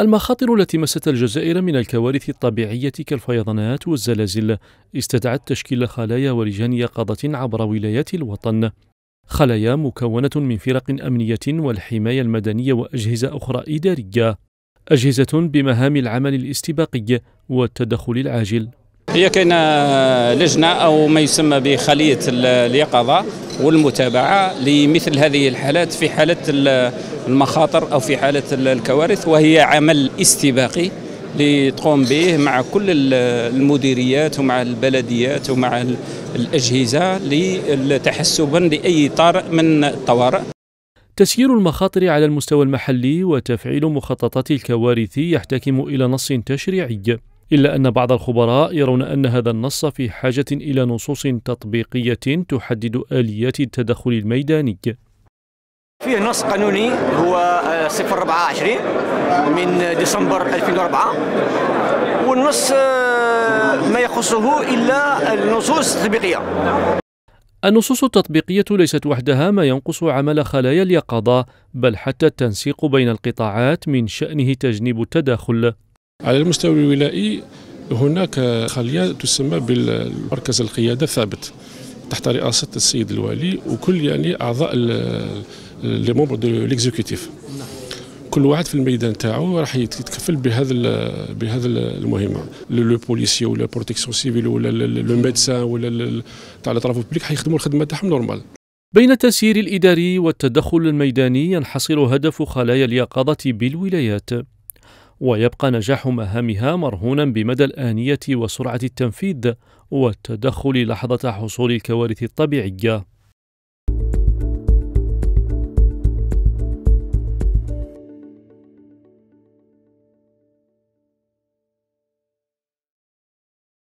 المخاطر التي مست الجزائر من الكوارث الطبيعية كالفيضانات والزلازل استدعت تشكيل خلايا ولجان يقظة عبر ولايات الوطن خلايا مكونة من فرق أمنية والحماية المدنية وأجهزة أخرى إدارية أجهزة بمهام العمل الاستباقي والتدخل العاجل هي كاينه لجنه او ما يسمى بخليه اليقظه والمتابعه لمثل هذه الحالات في حاله المخاطر او في حاله الكوارث وهي عمل استباقي لتقوم به مع كل المديريات ومع البلديات ومع الاجهزه لتحسبا لاي طارئ من الطوارئ تسيير المخاطر على المستوى المحلي وتفعيل مخططات الكوارث يحتكم الى نص تشريعي إلا أن بعض الخبراء يرون أن هذا النص في حاجة إلى نصوص تطبيقية تحدد آليات التدخل الميداني فيه نص قانوني هو 024 آه، من ديسمبر 2004 والنص آه، ما يخصه إلا النصوص التطبيقية النصوص التطبيقية ليست وحدها ما ينقص عمل خلايا اليقظة بل حتى التنسيق بين القطاعات من شأنه تجنيب التداخل على المستوى الولائي هناك خلية تسمى بالمركز القيادة الثابت تحت رئاسة السيد الوالي وكل يعني أعضاء لي مومبر دو كل واحد في الميدان تاعو راح يتكفل بهذا بهذا المهمه لو بوليسي ولا بروتيكسيون سيفيل ولا لو ميدسان ولا تاع الاطراف طرافو حيخدموا الخدمه تاعهم نورمال بين التسيير الإداري والتدخل الميداني ينحصر هدف خلايا اليقظة بالولايات ويبقى نجاح مهامها مرهونا بمدى الآنية وسرعة التنفيذ والتدخل لحظة حصول الكوارث الطبيعية